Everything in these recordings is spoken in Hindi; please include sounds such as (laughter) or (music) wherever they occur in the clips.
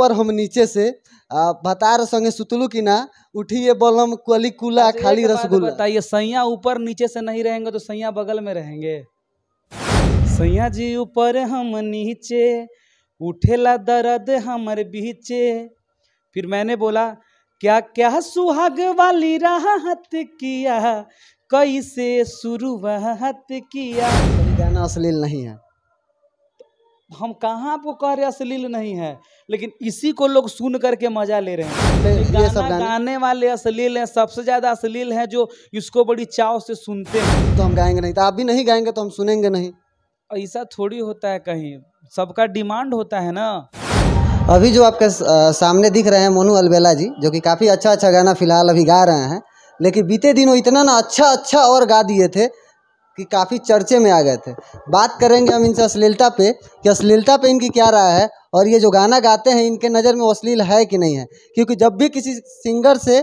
ऊपर हम नीचे से आ, भतार संगे सुतलू की ना उठिए बलम कली कुला अच्छा, खाली रसगुल्ला बताइए सैया ऊपर नीचे से नहीं रहेंगे तो सैया बगल में रहेंगे सैया जी ऊपर हम नीचे उठेला दर्द हमारे बीचे फिर मैंने बोला क्या क्या सुहाग वाली राहत किया कैसे शुरुआत किया गाना अश्लील नहीं है हम कहाँ आपको कह रहे अश्लील नहीं है लेकिन इसी को लोग सुन करके मजा ले रहे हैं ये गाना, सब गाने, गाने वाले अश्लील हैं सबसे ज्यादा अश्लील हैं जो इसको बड़ी चाव से सुनते हैं तो हम गाएंगे नहीं तो आप भी नहीं गाएंगे तो हम सुनेंगे नहीं ऐसा थोड़ी होता है कहीं सबका डिमांड होता है ना अभी जो आपके सामने दिख रहे हैं मोनू अलबेला जी जो कि काफ़ी अच्छा अच्छा गाना फिलहाल अभी गा रहे हैं लेकिन बीते दिनों इतना ना अच्छा अच्छा और गा दिए थे कि काफ़ी चर्चे में आ गए थे बात करेंगे हम इनसे अश्लीलता पे कि अश्लीलता पे इनकी क्या राय है और ये जो गाना गाते हैं इनके नज़र में अश्लील है कि नहीं है क्योंकि जब भी किसी सिंगर से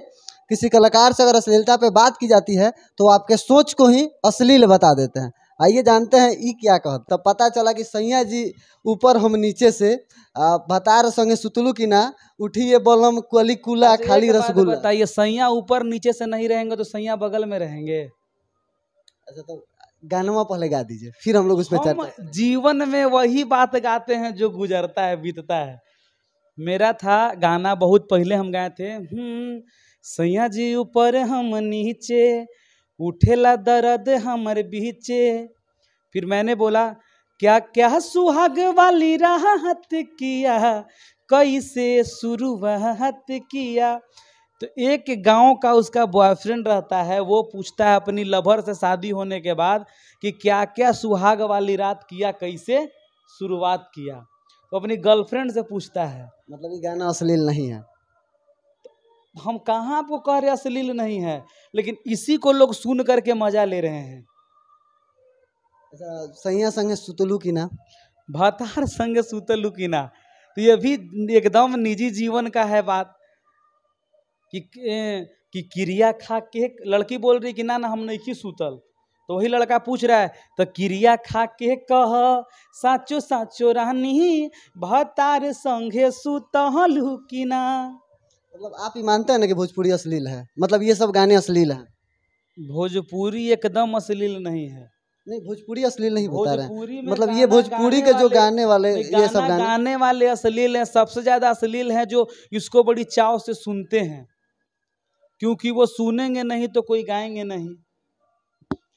किसी कलाकार से अगर अश्लीलता पे बात की जाती है तो आपके सोच को ही अश्लील बता देते हैं आइए जानते हैं ये क्या कहत तब पता चला कि सैया जी ऊपर हम नीचे से बता भतार संगे सुतलू की ना उठी ये बलम कली कुला अच्छा, खाली रसगुल्ला बताइए सैया ऊपर नीचे से नहीं रहेंगे तो सैया बगल में रहेंगे अच्छा तो गानवा पहले गा दीजिए फिर हम लोग उसमें चर्चा जीवन में वही बात गाते हैं जो गुजरता है बीतता है मेरा था गाना बहुत पहले हम गाए थे हम्म, सैया जी ऊपर हम नीचे उठेला दर्द हमर बीचे फिर मैंने बोला क्या क्या सुहाग वाली राहत किया कैसे शुरुआत किया तो एक गांव का उसका बॉयफ्रेंड रहता है वो पूछता है अपनी लभर से शादी होने के बाद कि क्या क्या सुहाग वाली रात किया कैसे शुरुआत किया वो तो अपनी गर्लफ्रेंड से पूछता है मतलब ये गाना अश्लील नहीं है हम कहाँ आपको कह रहे अश्लील नहीं है लेकिन इसी को लोग सुन करके मजा ले रहे हैं अच्छा, सैया संगे सुतलू की ना भतार संगे सुतलू की ना तो ये भी एकदम निजी जीवन का है बात कि कि किरिया खा के लड़की बोल रही कि ना ना हम नहीं की सुतल तो वही लड़का पूछ रहा है तो किरिया खा के कह साचो साचो रानी भतार संघे सुतहलू कि ना मतलब आप ही मानते हैं ना कि भोजपुरी अश्लील है मतलब ये सब गाने अश्लील हैं भोजपुरी एकदम अश्लील नहीं है नहीं भोजपुरी अश्लील नहीं बता रहे मतलब ये भोजपुरी के जो गाने वाले ये सब गाने, गाने वाले अश्लील हैं सबसे ज्यादा अश्लील हैं जो इसको बड़ी चाव से सुनते हैं क्योंकि वो सुनेंगे नहीं तो कोई गाएंगे नहीं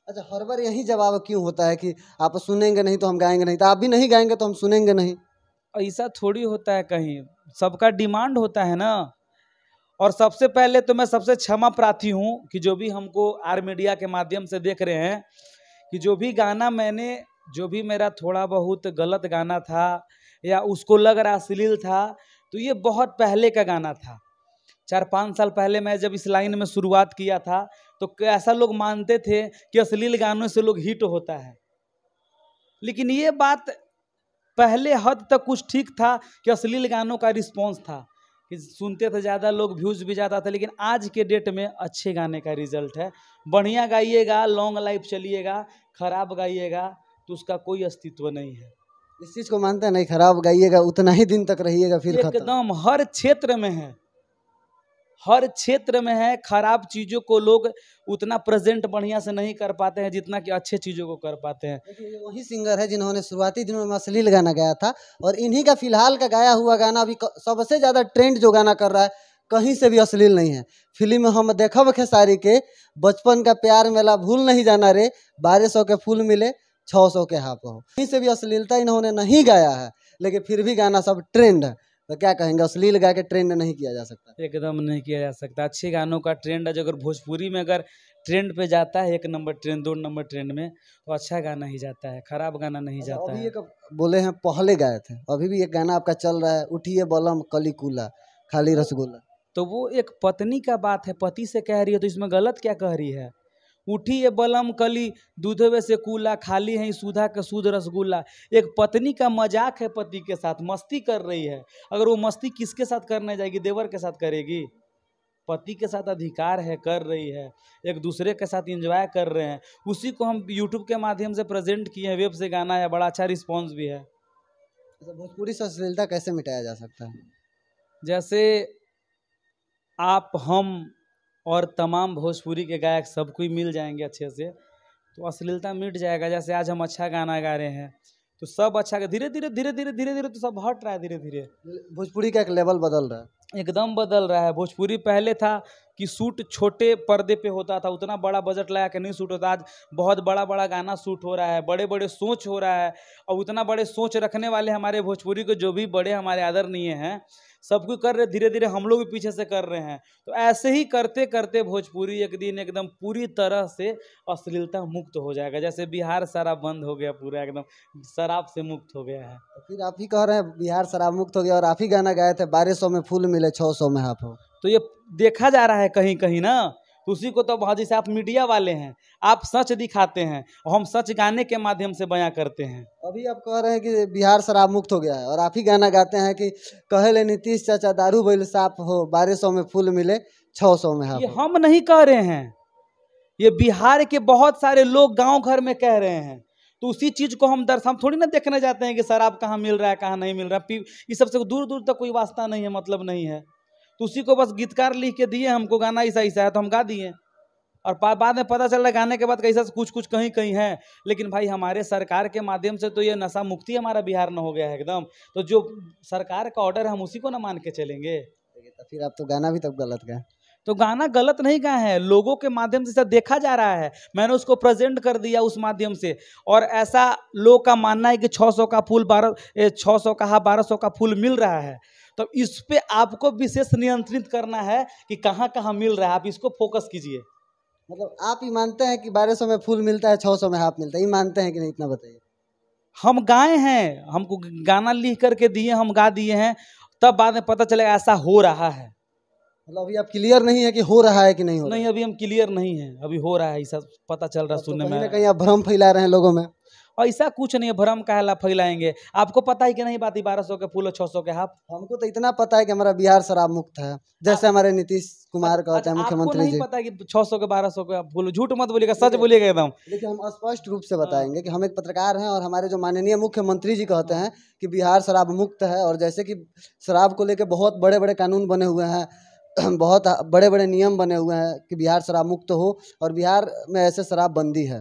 अच्छा हर बार यही जवाब क्यों होता है कि आप सुनेंगे नहीं तो हम गाएंगे नहीं तो आप भी नहीं गाएंगे तो हम सुनेंगे नहीं ऐसा थोड़ी होता है कहीं सबका डिमांड होता है ना और सबसे पहले तो मैं सबसे क्षमा प्रार्थी हूँ कि जो भी हमको आर मीडिया के माध्यम से देख रहे हैं कि जो भी गाना मैंने जो भी मेरा थोड़ा बहुत गलत गाना था या उसको लग रहा अश्लील था तो ये बहुत पहले का गाना था चार पाँच साल पहले मैं जब इस लाइन में शुरुआत किया था तो ऐसा लोग मानते थे कि अश्लील गानों से लोग हिट होता है लेकिन ये बात पहले हद तक कुछ ठीक था कि अश्लील गानों का रिस्पॉन्स था कि सुनते थे ज़्यादा लोग व्यूज़ भी जाता था लेकिन आज के डेट में अच्छे गाने का रिजल्ट है बढ़िया गाइएगा लॉन्ग लाइफ चलिएगा खराब गाइएगा तो उसका कोई अस्तित्व नहीं है इस चीज़ को मानते हैं नहीं खराब गाइएगा उतना ही दिन तक रहिएगा फिर एकदम हर क्षेत्र में है हर क्षेत्र में है खराब चीज़ों को लोग उतना प्रेजेंट बढ़िया से नहीं कर पाते हैं जितना कि अच्छे चीज़ों को कर पाते हैं वही सिंगर है जिन्होंने शुरुआती दिनों में अश्लील गाना गाया था और इन्हीं का फिलहाल का गाया हुआ गाना अभी सबसे ज़्यादा ट्रेंड जो गाना कर रहा है कहीं से भी अश्लील नहीं है फिल्म हम देखब खेसारी के बचपन का प्यार मेला भूल नहीं जाना रे बारह सौ के फूल मिले छः सौ के हाफ हो कहीं से भी अश्लीलता इन्होंने नहीं गाया है लेकिन फिर भी गाना सब ट्रेंड है तो क्या कहेंगे अश्लील गाय के ट्रेंड नहीं किया जा सकता एकदम नहीं किया जा सकता अच्छे गानों का ट्रेंड है जो अगर भोजपुरी में अगर ट्रेंड पे जाता है एक नंबर ट्रेंड दो नंबर ट्रेंड में तो अच्छा गाना ही जाता है खराब गाना नहीं जाता अभी है एक बोले हैं पहले गाए थे अभी भी एक गाना आपका चल रहा है उठिए बलम कली कूला खाली रसगुल्ला तो वो एक पत्नी का बात है पति से कह रही है तो इसमें गलत क्या कह रही है उठी ये बलम कली दूधवे से कूला खाली है सुधा का सुध रसगुल्ला एक पत्नी का मजाक है पति के साथ मस्ती कर रही है अगर वो मस्ती किसके साथ करने जाएगी देवर के साथ करेगी पति के साथ अधिकार है कर रही है एक दूसरे के साथ इंजॉय कर रहे हैं उसी को हम यूट्यूब के माध्यम से प्रेजेंट किए हैं वेब से गाना है बड़ा अच्छा रिस्पॉन्स भी है भोजपुरी से कैसे मिटाया जा सकता है जैसे आप हम और तमाम भोजपुरी के गायक सब कोई मिल जाएंगे अच्छे से तो अश्लीलता मिट जाएगा जैसे आज हम अच्छा गाना गा रहे हैं तो सब अच्छा धीरे धीरे धीरे धीरे धीरे धीरे तो सब हट रहा है धीरे धीरे भोजपुरी का एक लेवल बदल रहा है एकदम बदल रहा है भोजपुरी पहले था कि सूट छोटे पर्दे पे होता था उतना बड़ा बजट लगा के नहीं सूट होता आज बहुत बड़ा बड़ा गाना सूट हो रहा है बड़े बड़े सोच हो रहा है और उतना बड़े सोच रखने वाले हमारे भोजपुरी के जो भी बड़े हमारे आदरणीय हैं सब कुछ कर रहे धीरे धीरे हम लोग भी पीछे से कर रहे हैं तो ऐसे ही करते करते भोजपुरी एक दिन एकदम पूरी तरह से अश्लीलता मुक्त हो जाएगा जैसे बिहार शराब बंद हो गया पूरा एकदम शराब से मुक्त हो गया है तो फिर आप ही कह रहे हैं बिहार शराब मुक्त हो गया और आप ही गाना गाए थे बारिशों में फूल मिल मिले छः सौ में आप तो ये देखा जा रहा है कहीं कहीं ना उसी को तो भाजी से आप मीडिया वाले हैं आप सच दिखाते हैं और हम सच गाने के माध्यम से बयां करते हैं अभी आप कह रहे हैं कि बिहार शराब मुक्त हो गया है और आप ही गाना गाते हैं कि कहे ले नीतीश चाचा दारू बैल साफ हो बारह सौ में फूल मिले छः सौ में हाँ ये हम नहीं कह रहे हैं ये बिहार के बहुत सारे लोग गाँव घर में कह रहे हैं तो उसी चीज़ को हम दर्श हम थोड़ी ना देखने जाते हैं कि सर आप कहाँ मिल रहा है कहाँ नहीं मिल रहा है ये सबसे दूर दूर तक कोई वास्ता नहीं है मतलब नहीं है तो उसी को बस गीतकार लिख के दिए हमको गाना ऐसा ऐसा है तो हम गा दिए और बाद में पता चल रहा है गाने के बाद कैसा कुछ कुछ कहीं कहीं है लेकिन भाई हमारे सरकार के माध्यम से तो ये नशा मुक्ति हमारा बिहार ना हो गया है एकदम तो जो सरकार का ऑर्डर है हम उसी को ना मान के चलेंगे तो फिर आप तो गाना भी तब गलत गए तो गाना गलत नहीं गाए हैं लोगों के माध्यम से देखा जा रहा है मैंने उसको प्रेजेंट कर दिया उस माध्यम से और ऐसा लोग का मानना है कि 600 का फूल बारह छः सौ का हाँ सौ का फूल मिल रहा है तो इस पे आपको विशेष नियंत्रित करना है कि कहाँ कहाँ मिल रहा है आप इसको फोकस कीजिए मतलब आप ही मानते हैं कि बारह सौ में फूल मिलता है छः सौ में हाफ मिलता है ये मानते हैं कि नहीं इतना बताइए हम गाए हैं हमको गाना लिख करके दिए हम गा दिए हैं तब बाद में पता चलेगा ऐसा हो रहा है मतलब अभी आप क्लियर नहीं है कि हो रहा है कि नहीं हो नहीं अभी हम क्लियर नहीं है अभी हो रहा है ऐसा पता चल रहा तो सुनने में कहीं आप भ्रम फैला रहे हैं लोगों में ऐसा कुछ नहीं है भ्रम कहला फैलाएंगे आपको पता है कि नहीं बात बारह सौ के फूल छह सौ के हाफ हमको तो इतना पता है कि हमारा बिहार शराब मुक्त है जैसे हमारे नीतीश कुमार का होता है मुख्यमंत्री जी पता है कि छह सौ के बारह सौ के फूल झूठ मत बोलिएगा सच बोलिएगा एकदम लेकिन हम स्पष्ट रूप से बताएंगे हाँ। की हम एक पत्रकार है और हमारे जो माननीय मुख्यमंत्री जी कहते हैं हाँ। की बिहार शराब मुक्त है और जैसे की शराब को लेकर बहुत बड़े बड़े कानून बने हुए हैं (clears throat) बहुत बड़े बड़े नियम बने हुए हैं कि बिहार शराब मुक्त हो और बिहार में ऐसे शराब बंदी है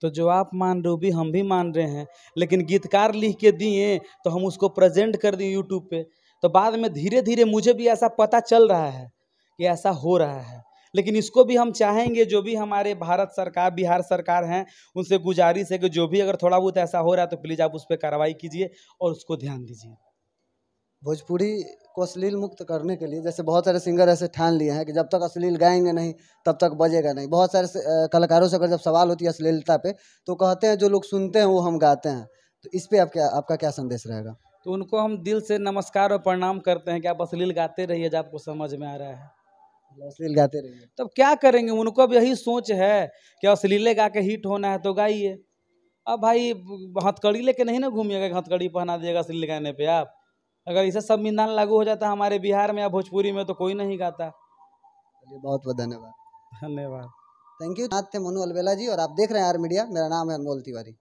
तो जो आप मान रहे हो भी हम भी मान रहे हैं लेकिन गीतकार लिख के दिए तो हम उसको प्रेजेंट कर दिए यूट्यूब पे तो बाद में धीरे धीरे मुझे भी ऐसा पता चल रहा है कि ऐसा हो रहा है लेकिन इसको भी हम चाहेंगे जो भी हमारे भारत सरकार बिहार सरकार हैं उनसे गुजारिश है कि जो भी अगर थोड़ा बहुत ऐसा हो रहा है तो प्लीज़ आप उस पर कार्रवाई कीजिए और उसको ध्यान दीजिए भोजपुरी को अश्लील मुक्त करने के लिए जैसे बहुत सारे सिंगर ऐसे ठान लिए हैं कि जब तक अश्लील गाएंगे नहीं तब तक बजेगा नहीं बहुत सारे कलाकारों से अगर जब सवाल होती है अश्लीलता पे तो कहते हैं जो लोग सुनते हैं वो हम गाते हैं तो इस पर आप क्या आपका क्या संदेश रहेगा तो उनको हम दिल से नमस्कार और प्रणाम करते हैं कि आप अश्लील गाते रहिए जब आपको समझ में आ रहा है मतलब अश्लील गाते रहिए तब क्या करेंगे उनको अब यही सोच है कि अश्लीले गा के हिट होना है तो गाइए अब भाई हथकड़ी लेके नहीं ना घूमिएगा हथकड़ी पहना दिएगा अश्लील गाने पे आप अगर इसे संविधान लागू हो जाता हमारे बिहार में या भोजपुरी में तो कोई नहीं गाता चलिए बहुत बहुत धन्यवाद धन्यवाद थैंक यू नाथ थे मनु अलबेला जी और आप देख रहे हैं आर मीडिया मेरा नाम है अनमोल तिवारी